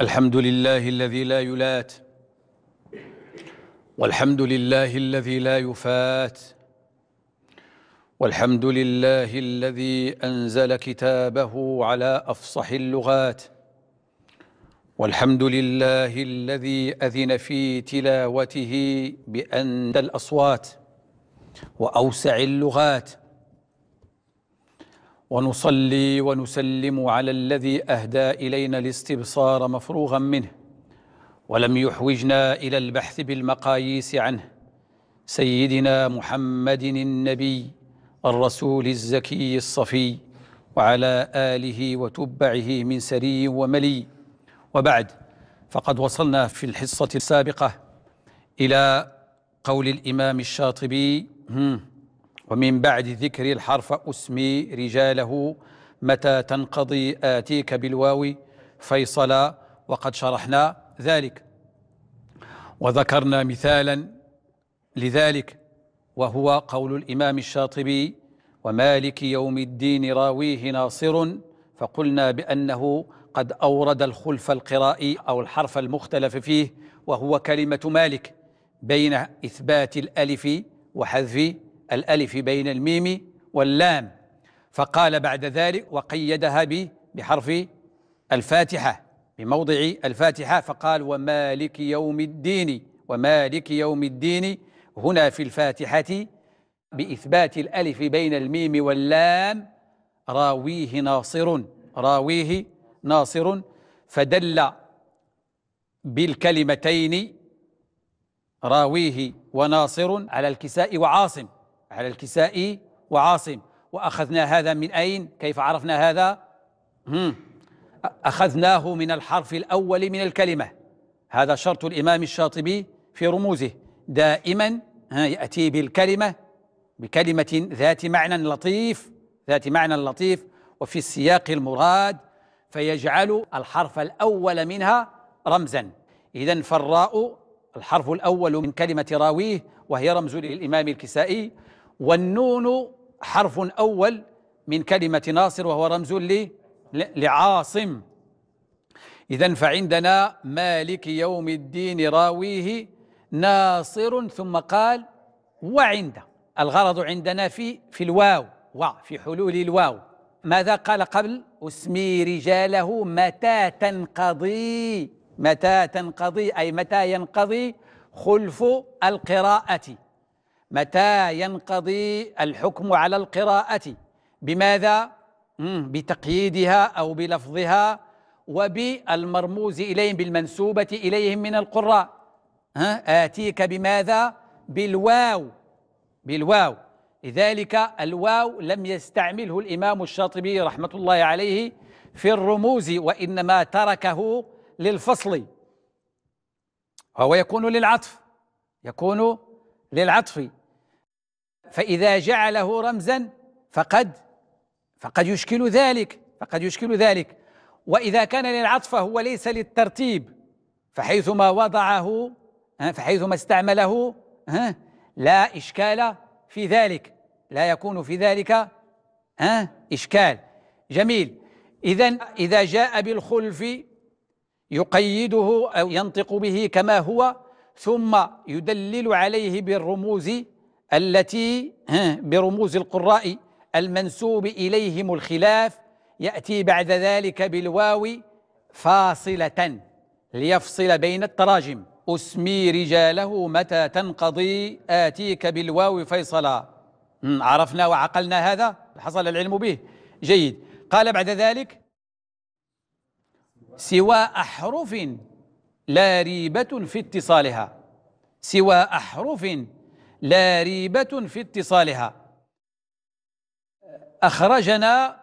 الحمد لله الذي لا يلات والحمد لله الذي لا يفات والحمد لله الذي أنزل كتابه على أفصح اللغات والحمد لله الذي أذن في تلاوته بأندى الأصوات وأوسع اللغات ونصلي ونسلم على الذي اهدى الينا الاستبصار مفروغا منه ولم يحوجنا الى البحث بالمقاييس عنه سيدنا محمد النبي الرسول الزكي الصفي وعلى اله وتبعه من سري وملي وبعد فقد وصلنا في الحصه السابقه الى قول الامام الشاطبي ومن بعد ذكر الحرف أسمي رجاله متى تنقضي آتيك بالواو فيصلا وقد شرحنا ذلك وذكرنا مثالا لذلك وهو قول الإمام الشاطبي ومالك يوم الدين راويه ناصر فقلنا بأنه قد أورد الخلف القرائي أو الحرف المختلف فيه وهو كلمة مالك بين إثبات الألف وحذف الألف بين الميم واللام فقال بعد ذلك وقيدها بحرف الفاتحة بموضع الفاتحة فقال ومالك يوم الدين ومالك يوم الدين هنا في الفاتحة بإثبات الألف بين الميم واللام راويه ناصر راويه ناصر فدل بالكلمتين راويه وناصر على الكساء وعاصم على الكسائي وعاصم وأخذنا هذا من أين كيف عرفنا هذا أخذناه من الحرف الأول من الكلمة هذا شرط الإمام الشاطبي في رموزه دائما يأتي بالكلمة بكلمة ذات معنى لطيف ذات معنى لطيف وفي السياق المراد فيجعل الحرف الأول منها رمزا إذا فالراء الحرف الأول من كلمة راويه وهي رمز للإمام الكسائي والنون حرف أول من كلمة ناصر وهو رمز لعاصم إذا فعندنا مالك يوم الدين راويه ناصر ثم قال وعند الغرض عندنا في في الواو في حلول الواو ماذا قال قبل أسمي رجاله متى تنقضي متى تنقضي أي متى ينقضي خلف القراءة متى ينقضي الحكم على القراءة بماذا؟ بتقييدها أو بلفظها وبالمرموز إليهم بالمنسوبة إليهم من القراء ها؟ آتيك بماذا؟ بالواو بالواو لذلك الواو لم يستعمله الإمام الشاطبي رحمة الله عليه في الرموز وإنما تركه للفصل وهو يكون للعطف يكون للعطف فإذا جعله رمزا فقد فقد يشكل ذلك فقد يشكل ذلك وإذا كان للعطف هو ليس للترتيب فحيثما وضعه فحيثما استعمله لا إشكال في ذلك لا يكون في ذلك إشكال جميل إذا إذا جاء بالخلف يقيده أو ينطق به كما هو ثم يدلل عليه بالرموز التي برموز القراء المنسوب إليهم الخلاف يأتي بعد ذلك بالواو فاصلة ليفصل بين التراجم أسمي رجاله متى تنقضي آتيك بالواو فيصلا عرفنا وعقلنا هذا حصل العلم به جيد قال بعد ذلك سوى أحرف لا ريبة في اتصالها سوى أحرف لا ريبة في اتصالها أخرجنا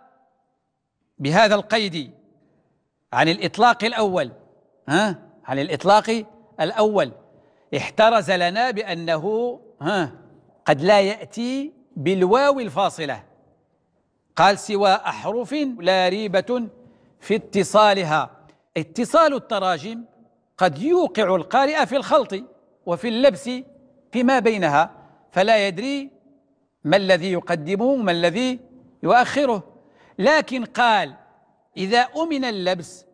بهذا القيد عن الإطلاق الأول ها عن الإطلاق الأول احترز لنا بأنه ها قد لا يأتي بالواو الفاصلة قال سوى أحرف لا ريبة في اتصالها اتصال التراجم قد يوقع القارئ في الخلط وفي اللبس فيما بينها فلا يدري ما الذي يقدمه وما الذي يؤخره لكن قال إذا أمن اللبس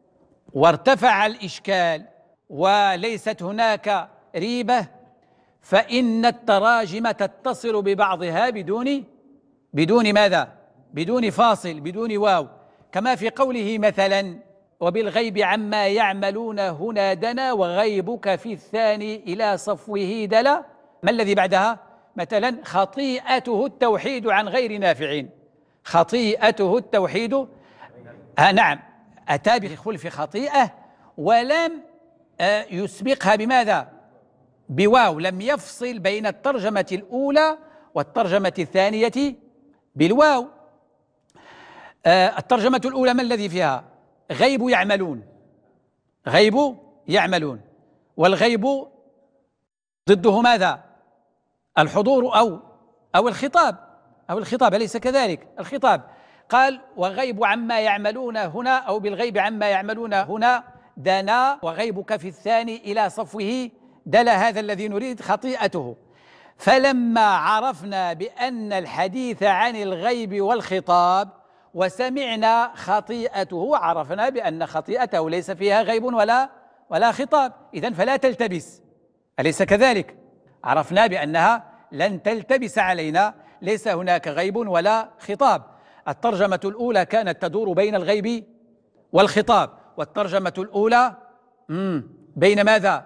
وارتفع الإشكال وليست هناك ريبة فإن التراجم تتصل ببعضها بدون بدون ماذا؟ بدون فاصل بدون واو كما في قوله مثلا وبالغيب عما يعملون هنا دنا وغيبك في الثاني إلى صفوه دلا ما الذي بعدها مثلا خطيئته التوحيد عن غير نافعين خطيئته التوحيد ها آه، نعم أتى بخلف خطيئة ولم آه، يسبقها بماذا بواو لم يفصل بين الترجمة الأولى والترجمة الثانية بالواو آه، الترجمة الأولى ما الذي فيها غيب يعملون غيب يعملون والغيب ضده ماذا الحضور أو أو الخطاب أو الخطاب أليس كذلك الخطاب قال وغيب عما يعملون هنا أو بالغيب عما يعملون هنا دنا وغيبك في الثاني إلى صفوه دل هذا الذي نريد خطيئته فلما عرفنا بأن الحديث عن الغيب والخطاب وسمعنا خطيئته عرفنا بأن خطيئته ليس فيها غيب ولا ولا خطاب إذا فلا تلتبس أليس كذلك؟ عرفنا بأنها لن تلتبس علينا ليس هناك غيب ولا خطاب الترجمة الأولى كانت تدور بين الغيب والخطاب والترجمة الأولى بين ماذا؟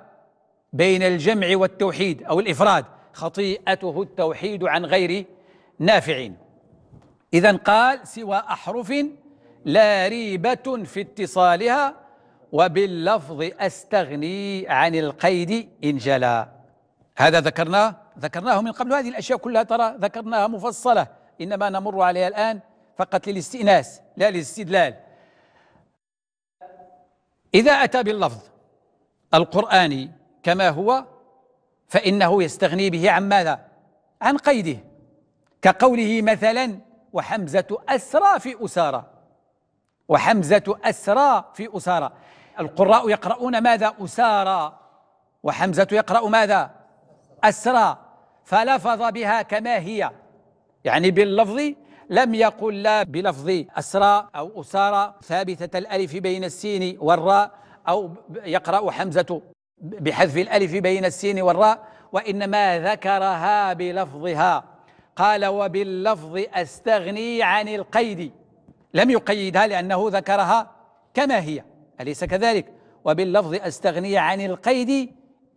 بين الجمع والتوحيد أو الإفراد خطيئته التوحيد عن غير نافع إذا قال سوى أحرف لا ريبة في اتصالها وباللفظ أستغني عن القيد إن جلا هذا ذكرناه ذكرناه من قبل هذه الأشياء كلها ترى ذكرناها مفصلة إنما نمر عليها الآن فقط للاستئناس لا للاستدلال إذا أتى باللفظ القرآني كما هو فإنه يستغني به عن ماذا؟ عن قيده كقوله مثلا وحمزة أسرى في أسارى وحمزة أسرى في أسارى القراء يقرؤون ماذا؟ أسارى وحمزة يقرأ ماذا؟ أسرى فلفظ بها كما هي يعني باللفظ لم يقل لا بلفظ أسرى أو أسارى ثابتة الألف بين السين والراء أو يقرأ حمزة بحذف الألف بين السين والراء وإنما ذكرها بلفظها قال وباللفظ أستغني عن القيد لم يقيدها لأنه ذكرها كما هي أليس كذلك وباللفظ أستغني عن القيد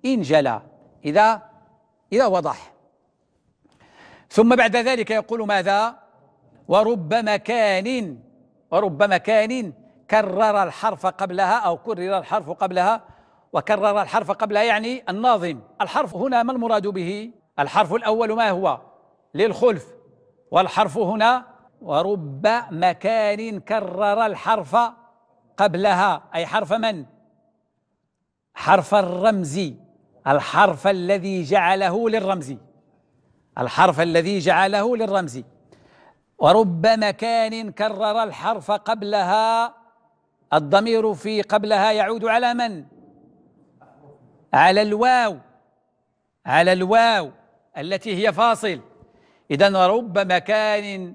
إن جلا إذا إذا وضح ثم بعد ذلك يقول ماذا ورب مكان ورب مكان كرر الحرف قبلها أو كرر الحرف قبلها وكرر الحرف قبلها يعني الناظم الحرف هنا ما المراد به الحرف الأول ما هو للخلف والحرف هنا ورب مكان كرر الحرف قبلها أي حرف من حرف الرمز الحرف الذي جعله للرمز الحرف الذي جعله للرمز ورب مكان كرر الحرف قبلها الضمير في قبلها يعود على من على الواو على الواو التي هي فاصل إذا ورب مكان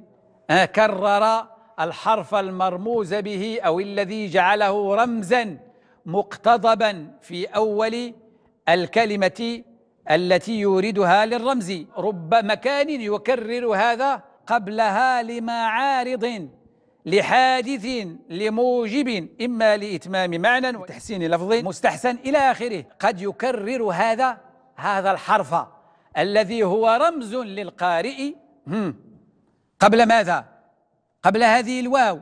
آه، كرر الحرف المرموز به أو الذي جعله رمزا مقتضبا في أول الكلمة التي يوردها للرمز رب مكان يكرر هذا قبلها لمعارض لحادث لموجب إما لإتمام معنى وتحسين لفظ مستحسن إلى آخره قد يكرر هذا هذا الحرف الذي هو رمز للقارئ قبل ماذا؟ قبل هذه الواو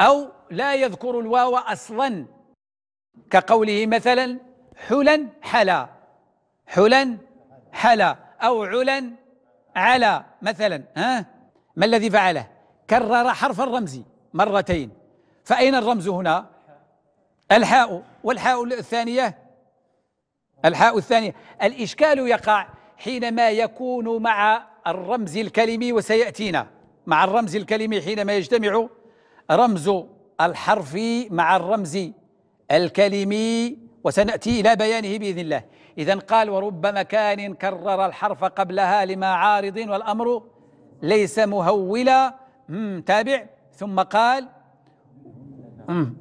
أو لا يذكر الواو أصلا كقوله مثلا حلا حلا حلا حلا أو علا على مثلا ها ما الذي فعله كرر حرف الرمز مرتين فأين الرمز هنا الحاء والحاء الثانية الحاء الثانية الإشكال يقع حينما يكون مع الرمز الكلمي وسيأتينا مع الرمز الكلمي حينما يجتمع رمز الحرف مع الرمز الكلمي وسنأتي إلى بيانه بإذن الله إذا قال ورب مكان كرر الحرف قبلها لما عارض والأمر ليس مهولا تابع ثم قال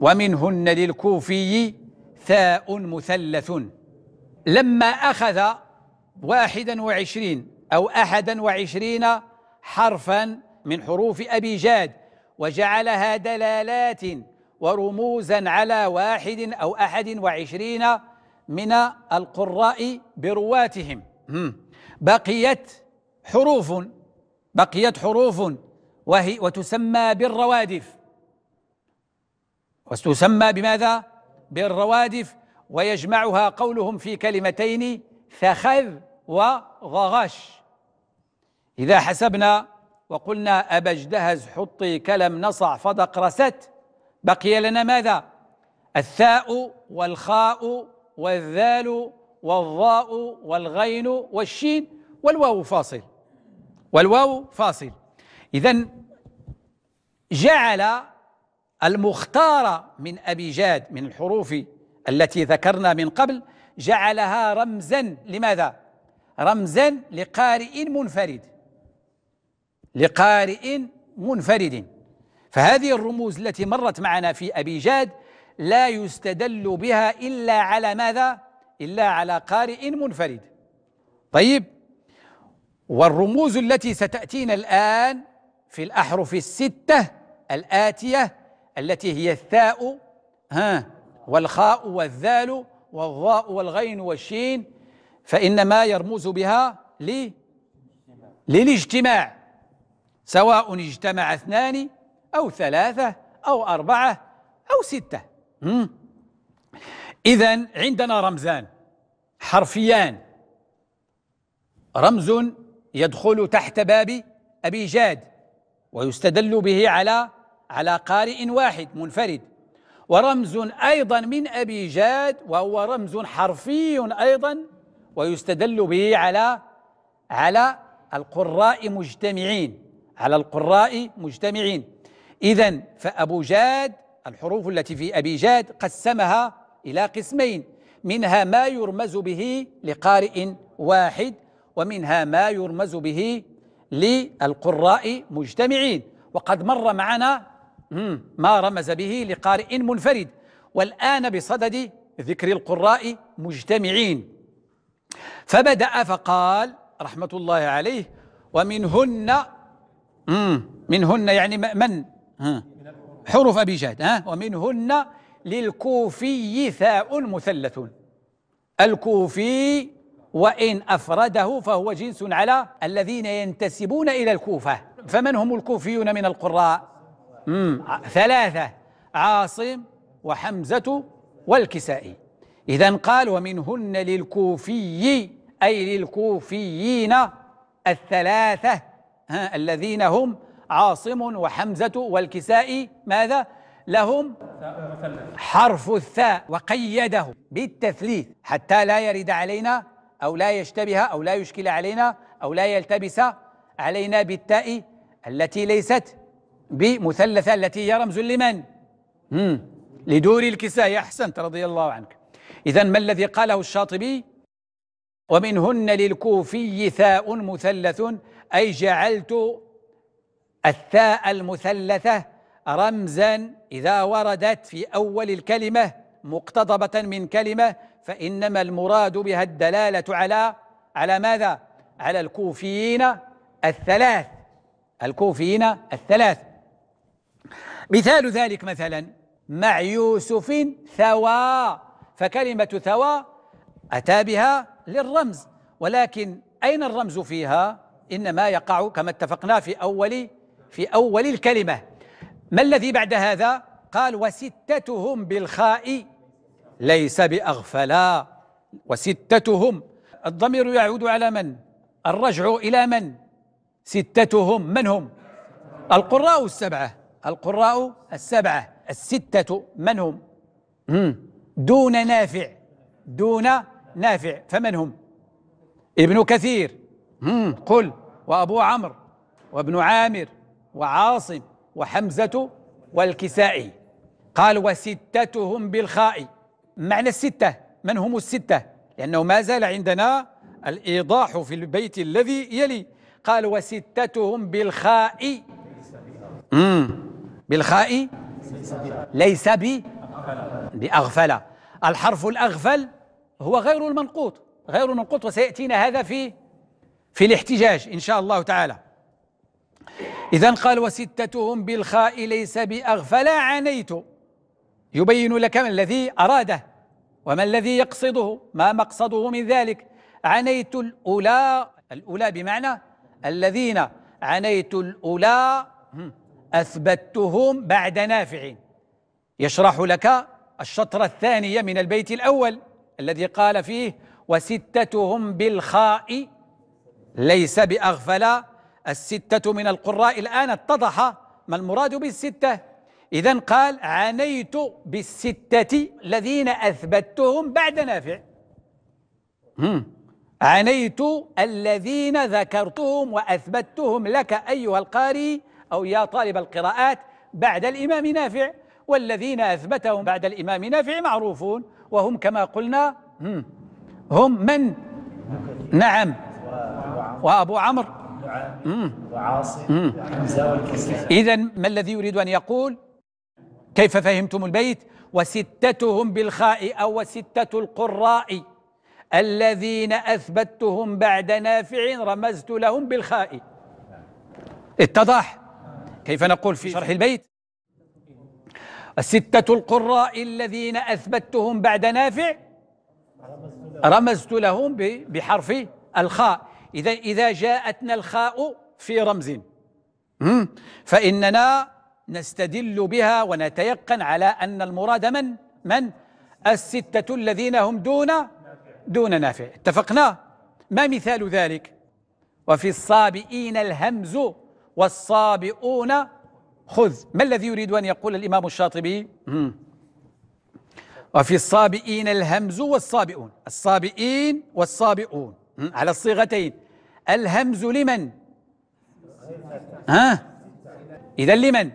ومنهن للكوفي ثاء مثلث لما أخذ واحدا وعشرين أو أحدا وعشرين حرفا من حروف أبي جاد وجعلها دلالات ورموزا على واحد أو أحد وعشرين من القراء برواتهم بقيت حروف بقيت حروف وهي وتسمى بالروادف وتسمى بماذا؟ بالروادف ويجمعها قولهم في كلمتين فخذ وغغش إذا حسبنا وقلنا أبجدهز حطي كلم نصع فدق رست بقي لنا ماذا الثاء والخاء والذال والظاء والغين والشين والواو فاصل والواو فاصل إذا جعل المختار من أبي جاد من الحروف التي ذكرنا من قبل جعلها رمزا لماذا؟ رمزا لقارئ منفرد لقارئ منفرد فهذه الرموز التي مرت معنا في أبي جاد لا يستدل بها إلا على ماذا؟ إلا على قارئ منفرد طيب والرموز التي ستأتينا الآن في الأحرف الستة الآتية التي هي الثاء ها والخاء والذال والضاء والغين والشين فإنما يرمز بها للاجتماع سواء اجتمع اثنان أو ثلاثة أو أربعة أو ستة إذا عندنا رمزان حرفيان رمز يدخل تحت باب أبي جاد ويستدل به على على قارئ واحد منفرد ورمز أيضا من أبي جاد وهو رمز حرفي أيضا ويستدل به على على القراء مجتمعين على القراء مجتمعين إذا فأبو جاد الحروف التي في أبي جاد قسمها إلى قسمين منها ما يرمز به لقارئ واحد ومنها ما يرمز به للقراء مجتمعين وقد مر معنا ما رمز به لقارئ منفرد والآن بصدد ذكر القراء مجتمعين فبدأ فقال رحمة الله عليه ومنهن منهن يعني من حروف أبي جهل ها ومنهن للكوفي ثاء مثلث الكوفي وإن أفرده فهو جنس على الذين ينتسبون إلى الكوفة فمن هم الكوفيون من القراء مم. ثلاثة عاصم وحمزة والكسائي إذا قال ومنهن للكوفي أي للكوفيين الثلاثة ها الذين هم عاصم وحمزة والكسائي ماذا؟ لهم حرف الثاء وقيده بالتثليث حتى لا يرد علينا أو لا يشتبه أو لا يشكل علينا أو لا يلتبس علينا بالتاء التي ليست بمثلثة التي هي رمز لمن؟ لدور الكساء أحسنت رضي الله عنك إذا ما الذي قاله الشاطبي؟ ومنهن للكوفي ثاء مثلث أي جعلت الثاء المثلثة رمزا إذا وردت في أول الكلمة مقتضبة من كلمة فإنما المراد بها الدلالة على على ماذا؟ على الكوفيين الثلاث الكوفيين الثلاث مثال ذلك مثلا مع يوسف ثوى فكلمة ثوى أتى بها للرمز ولكن أين الرمز فيها؟ إنما يقع كما اتفقنا في أول في أول الكلمة ما الذي بعد هذا قال وستتهم بالخاء ليس بأغفلا وستتهم الضمير يعود على من الرجع إلى من ستتهم من هم القراء السبعة القراء السبعة الستة من هم دون نافع دون نافع فمن هم ابن كثير قل وأبو عمرو وابن عامر وعاصم وحمزة والكسائي قال وستتهم بالخاء معنى الستة من هم الستة لأنه ما زال عندنا الإيضاح في البيت الذي يلي قال وستتهم بالخاء بالخاء ليس بي بأغفل الحرف الأغفل هو غير المنقوط غير المنقوط وسيأتينا هذا في في الاحتجاج إن شاء الله تعالى إذا قال وستتهم بالخاء ليس بأغفل عنيت يبين لك ما الذي أراده وما الذي يقصده ما مقصده من ذلك عنيت الأولى الأولى بمعنى الذين عنيت الأولى أثبتهم بعد نافع يشرح لك الشطر الثاني من البيت الأول الذي قال فيه وستتهم بالخاء ليس بأغفل الستة من القراء الآن اتضح ما المراد بالستة إذا قال عنيت بالستة الذين أثبتهم بعد نافع عنيت الذين ذكرتهم وأثبتهم لك أيها القاري أو يا طالب القراءات بعد الإمام نافع والذين أثبتهم بعد الإمام نافع معروفون وهم كما قلنا هم من نعم وأبو عمرو وعاصم وحمزة إذا ما الذي يريد أن يقول كيف فهمتم البيت وستتهم بالخاء أو وستة القراء الذين أثبتهم بعد نافع رمزت لهم بالخاء اتضح كيف نقول في شرح البيت الستة القراء الذين أثبتهم بعد نافع رمزت لهم بحرف الخاء إذا إذا جاءتنا الخاء في رمز فإننا نستدل بها ونتيقن على أن المراد من؟ من؟ الستة الذين هم دون دون نافع اتفقنا؟ ما مثال ذلك؟ وفي الصابئين الهمز والصابئون خذ ما الذي يريد أن يقول الإمام الشاطبي؟ وفي الصابئين الهمز والصابئون الصابئين والصابئون على الصيغتين الهمز لمن ها إذا لمن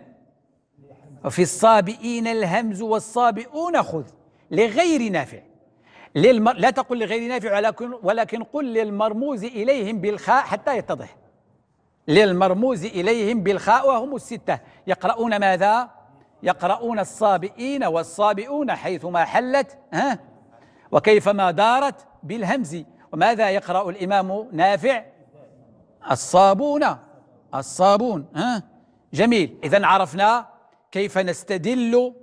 وفي الصابئين الهمز والصابئون خذ لغير نافع للمر... لا تقل لغير نافع ولكن, ولكن قل للمرموز إليهم بالخاء حتى يتضح للمرموز إليهم بالخاء وهم الستة يقرؤون ماذا؟ يقرؤون الصابئين والصابئون حيثما حلت ها وكيفما دارت بالهمز وماذا يقرأ الإمام نافع؟ الصابونة الصابون ها جميل إذا عرفنا كيف نستدل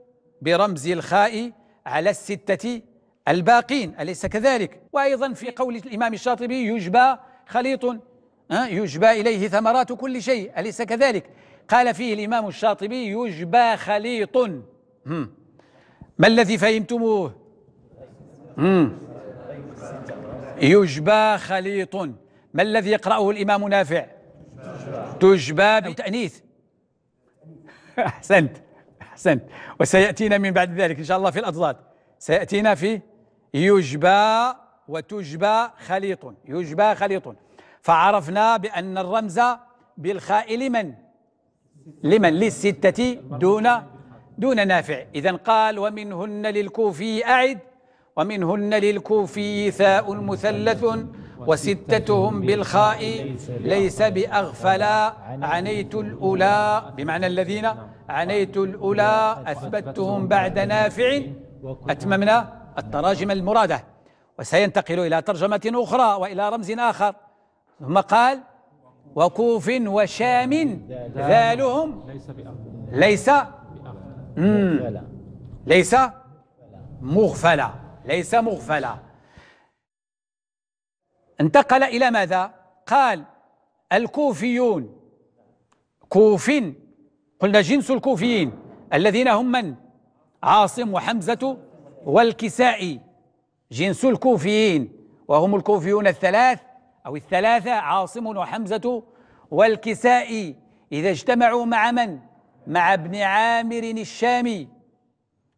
برمز الخاء على الستة الباقين أليس كذلك وأيضا في قول الإمام الشاطبي يجبى خليط ها يجبى إليه ثمرات كل شيء أليس كذلك قال فيه الإمام الشاطبي يجبى خليط ما الذي فهمتموه يجبى خليط ما الذي يقرأه الإمام نافع تجبى بتأنيث أحسنت أحسنت وسيأتينا من بعد ذلك إن شاء الله في الأضداد سيأتينا في يجبى وتجبى خليط يجبى خليط فعرفنا بأن الرمز بالخاء لمن لمن للستة دون دون نافع إذا قال ومنهن للكوفي أعد ومنهن للكوفي ثاء مثلث وستتهم بالخاء ليس بأغفلا عنيت الأولى بمعنى الذين عنيت الأولى أثبتهم بعد نافع أتممنا التراجم المرادة وسينتقل إلى ترجمة أخرى وإلى رمز آخر ثم قال وكوف وشام ذالهم ليس ليس مغفلا ليس مغفلا انتقل إلى ماذا قال الكوفيون كوف قلنا جنس الكوفيين الذين هم من عاصم وحمزة والكسائي جنس الكوفيين وهم الكوفيون الثلاث أو الثلاثة عاصم وحمزة والكسائي إذا اجتمعوا مع من؟ مع ابن عامر الشامي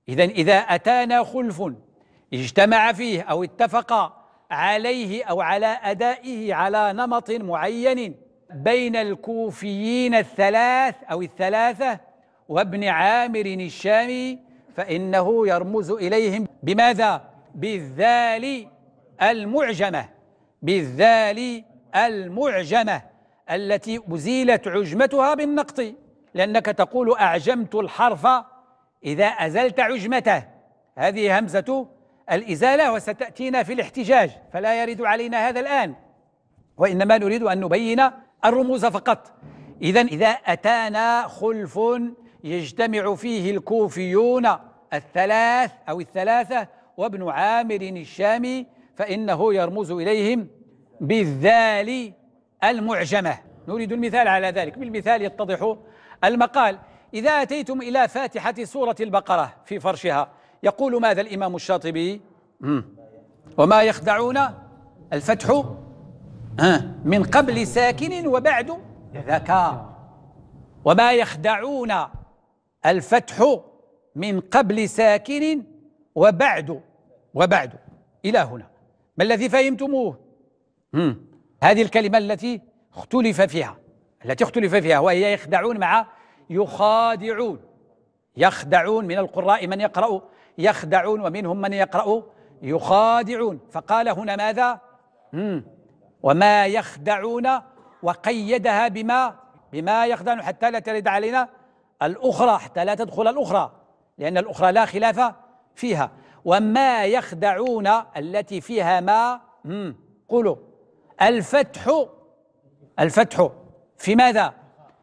إذا إذا أتانا خلف اجتمع فيه أو اتفق عليه أو على أدائه على نمط معين بين الكوفيين الثلاث أو الثلاثة وابن عامر الشامي فإنه يرمز إليهم بماذا؟ بالذال المعجمة بالذال المعجمة التي أزيلت عجمتها بالنقط لأنك تقول أعجمت الحرف إذا أزلت عجمته هذه همزة الإزالة وستأتينا في الاحتجاج فلا يرد علينا هذا الآن وإنما نريد أن نبين الرموز فقط إذا إذا أتانا خلف يجتمع فيه الكوفيون الثلاث أو الثلاثة وابن عامر الشامي فإنه يرمز إليهم بالذال المعجمة نريد المثال على ذلك بالمثال يتضح المقال إذا أتيتم إلى فاتحة سورة البقرة في فرشها يقول ماذا الإمام الشاطبي وما يخدعون الفتح من قبل ساكن وبعد ذكاء وما يخدعون الفتح من قبل ساكن وبعد وبعد إلى هنا ما الذي فهمتموه هذه الكلمة التي اختلف فيها التي اختلف فيها وهي يخدعون مع يخادعون يخدعون من القراء من يقرأ يخدعون ومنهم من يقرأ يخادعون فقال هنا ماذا وما يخدعون وقيدها بما بما يخدعون حتى لا ترد علينا الأخرى حتى لا تدخل الأخرى لأن الأخرى لا خلاف فيها وما يخدعون التي فيها ما قولوا الفتح الفتح في ماذا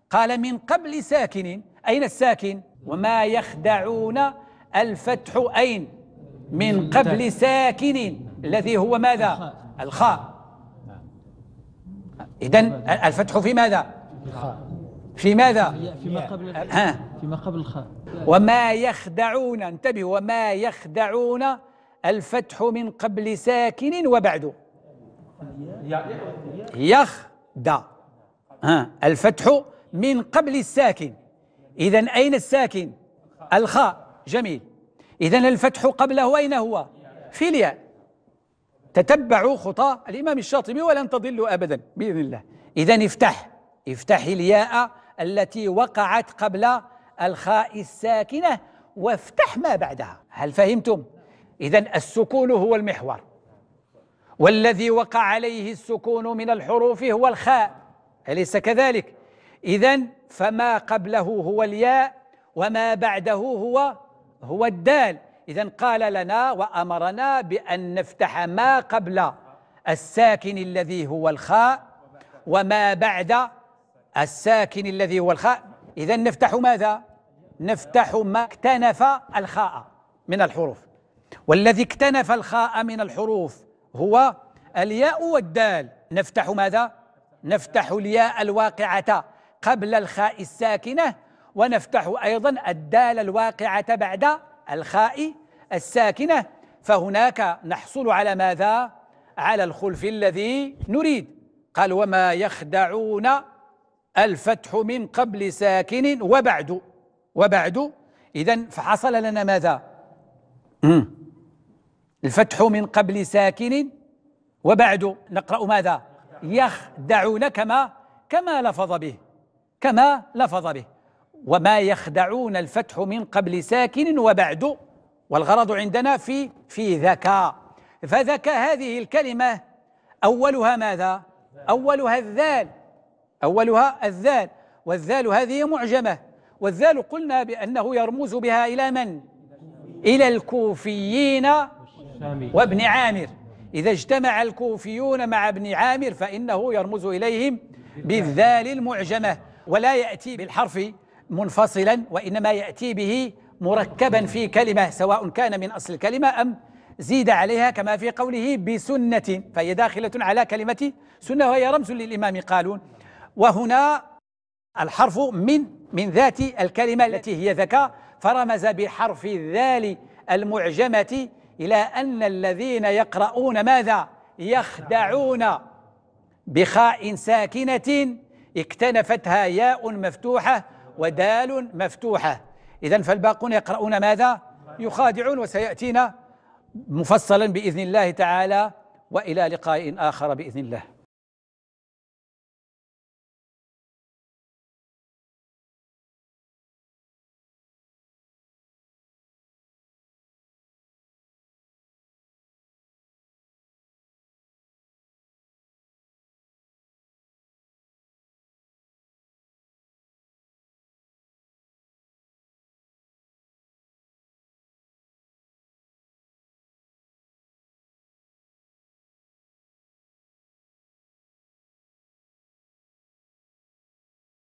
قال من قبل ساكن أين الساكن وما يخدعون الفتح أين من قبل ساكن الذي هو ماذا الخاء إذن الفتح في ماذا في ماذا فيما قبل ها فيما قبل الخاء وما يخدعون انتبهوا وما يخدعون الفتح من قبل ساكن وبعد يخدع ها الفتح من قبل الساكن إذا أين الساكن الخاء جميل إذا الفتح قبله أين هو في الياء تتبعوا خطى الإمام الشاطبي ولن تضلوا أبدا بإذن الله إذا افتح افتح الياء التي وقعت قبل الخاء الساكنة وافتح ما بعدها هل فهمتم؟ إذا السكون هو المحور والذي وقع عليه السكون من الحروف هو الخاء أليس كذلك؟ إذا فما قبله هو الياء وما بعده هو هو الدال إذا قال لنا وأمرنا بأن نفتح ما قبل الساكن الذي هو الخاء وما بعد الساكن الذي هو الخاء إذا نفتح ماذا؟ نفتح ما اكتنف الخاء من الحروف والذي اكتنف الخاء من الحروف هو الياء والدال نفتح ماذا؟ نفتح الياء الواقعة قبل الخاء الساكنة ونفتح أيضا الدال الواقعة بعد الخاء الساكنة فهناك نحصل على ماذا؟ على الخلف الذي نريد قال وما يخدعون الفتح من قبل ساكن وبعد وبعد إذا فحصل لنا ماذا؟ الفتح من قبل ساكن وبعد نقرأ ماذا؟ يخدعون كما كما لفظ به كما لفظ به وما يخدعون الفتح من قبل ساكن وبعد والغرض عندنا في في ذكاء فذكاء هذه الكلمة أولها ماذا؟ أولها الذال أولها الذال والذال هذه معجمة والذال قلنا بأنه يرمز بها إلى من؟ إلى الكوفيين وابن عامر إذا اجتمع الكوفيون مع ابن عامر فإنه يرمز إليهم بالذال المعجمة ولا يأتي بالحرف منفصلا وإنما يأتي به مركبا في كلمة سواء كان من أصل الكلمة أم زيد عليها كما في قوله بسنة فهي داخلة على كلمة سنة وهي رمز للإمام قالون وهنا الحرف من من ذات الكلمة التي هي ذكاء فرمز بحرف الذال المعجمة إلى أن الذين يقرؤون ماذا يخدعون بخاء ساكنة اكتنفتها ياء مفتوحة ودال مفتوحة إذا فالباقون يقرؤون ماذا؟ يخادعون وسيأتينا مفصلا بإذن الله تعالى وإلى لقاء آخر بإذن الله